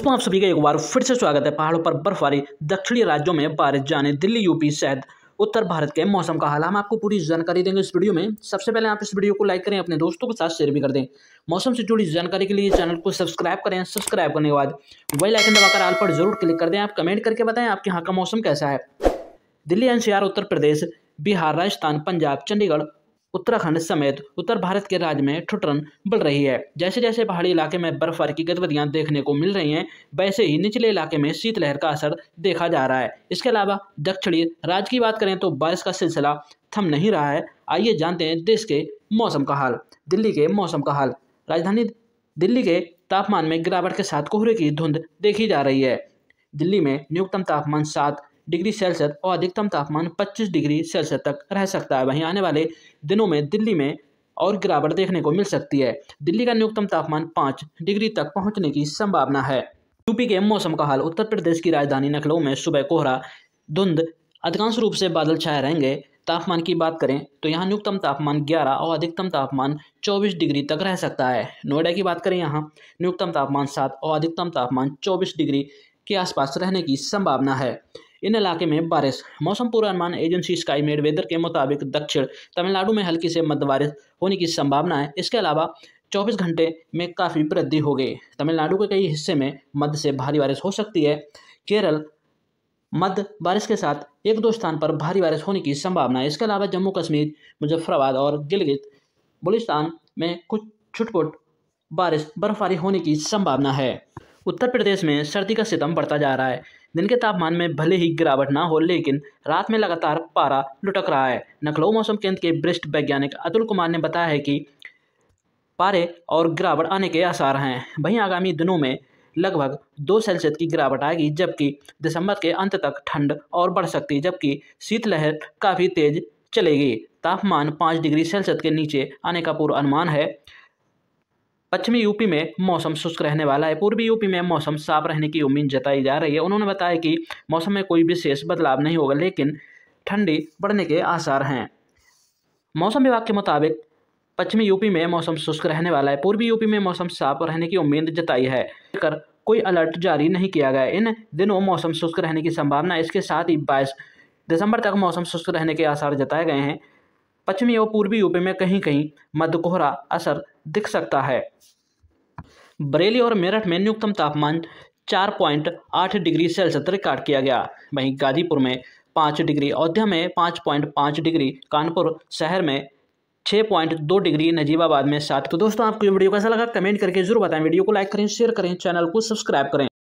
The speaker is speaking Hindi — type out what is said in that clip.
दोस्तों आप सभी का एक बार फिर से स्वागत है पहाड़ों पर बर्फबारी दक्षिणी राज्यों में बारिश जाने दिल्ली यूपी सहित उत्तर भारत के मौसम का हाल हम आपको पूरी जानकारी देंगे इस वीडियो में सबसे पहले आप इस वीडियो को लाइक करें अपने दोस्तों के साथ शेयर भी कर दें मौसम से जुड़ी जानकारी के लिए चैनल को सब्सक्राइब करें सब्सक्राइब करने के बाद वही लाइकन दबाकर आल पर जरूर क्लिक कर दें आप कमेंट करके बताएं आपके यहाँ का मौसम कैसा है दिल्ली एनसीआर उत्तर प्रदेश बिहार राजस्थान पंजाब चंडीगढ़ उत्तराखंड समेत उत्तर भारत के राज्य में ठुटरन बढ़ रही है जैसे जैसे पहाड़ी इलाके में बर्फबारी की गतिविधियां देखने को मिल रही हैं वैसे ही निचले इलाके में शीतलहर का असर देखा जा रहा है इसके अलावा दक्षिणी राज्य की बात करें तो बारिश का सिलसिला थम नहीं रहा है आइए जानते हैं देश के मौसम का हाल दिल्ली के मौसम का हाल राजधानी दिल्ली के तापमान में गिरावट के साथ कोहरे की धुंध देखी जा रही है दिल्ली में न्यूनतम तापमान सात डिग्री सेल्सियस और अधिकतम तापमान 25 डिग्री सेल्सियस तक रह सकता है वहीं आने वाले दिनों में दिल्ली में और गिरावट देखने को मिल सकती है दिल्ली का न्यूनतम तापमान पाँच डिग्री तक पहुँचने की संभावना है यूपी के मौसम का हाल उत्तर प्रदेश की राजधानी लखनऊ में सुबह कोहरा धुंध अधिकांश रूप से बादल छाए रहेंगे तापमान की बात करें तो यहाँ न्यूनतम तापमान 11 और अधिकतम तापमान 24 डिग्री तक रह सकता है नोएडा की बात करें यहाँ न्यूनतम तापमान 7 और अधिकतम तापमान 24 डिग्री के आसपास रहने की संभावना है इन इलाके में बारिश मौसम पूर्वानुमान एजेंसी स्काई मेड वेदर के मुताबिक दक्षिण तमिलनाडु में हल्की से मध्य बारिश होने की संभावना है इसके अलावा 24 घंटे में काफ़ी वृद्धि हो गई तमिलनाडु के कई हिस्से में मध्य से भारी बारिश हो सकती है केरल मध्य बारिश के साथ एक दो स्थान पर भारी बारिश होने की संभावना है इसके अलावा जम्मू कश्मीर मुजफ्फराबाद और गिलगित बुलिस्तान में कुछ छुटपुट बारिश बर्फबारी होने की संभावना है उत्तर प्रदेश में सर्दी का सितम बढ़ता जा रहा है दिन के तापमान में भले ही गिरावट ना हो लेकिन रात में लगातार पारा लुटक रहा है नखलऊ मौसम केंद्र के वरिष्ठ वैज्ञानिक अतुल कुमार ने बताया है कि पारे और गिरावट आने के आसार हैं वहीं आगामी दिनों में लगभग दो सेल्सियस की गिरावट आएगी जबकि दिसंबर के अंत तक ठंड और बढ़ सकती है जबकि शीतलहर काफ़ी तेज चलेगी तापमान पाँच डिग्री सेल्सियस के नीचे आने का पूर्व अनुमान है पश्चिमी यूपी में मौसम शुष्क रहने वाला है पूर्वी यूपी में मौसम साफ रहने की उम्मीद जताई जा रही है उन्होंने बताया कि मौसम में कोई विशेष बदलाव नहीं होगा लेकिन ठंडी बढ़ने के आसार हैं मौसम विभाग के मुताबिक पश्चिमी यूपी में मौसम शुष्क रहने वाला है पूर्वी यूपी में मौसम साफ रहने की उम्मीद जताई है लेकर कोई अलर्ट जारी नहीं किया गया इन दिनों मौसम शुष्क रहने की संभावना इसके साथ ही बाईस दिसंबर तक मौसम शुष्क रहने के आसार जताए गए हैं पश्चिमी और पूर्वी यूपी में कहीं कहीं मध्य कोहरा असर दिख सकता है बरेली और मेरठ में न्यूनतम तापमान चार पॉइंट आठ डिग्री सेल्सियस रिकॉर्ड किया गया वहीं गाजीपुर में पाँच डिग्री अयोध्या में पाँच पॉइंट पाँच डिग्री कानपुर शहर में छः पॉइंट दो डिग्री नजीबाबाद में सात तो दोस्तों आपको ये वीडियो कैसा लगा कमेंट करके जरूर बताएं वीडियो को लाइक करें शेयर करें चैनल को सब्सक्राइब करें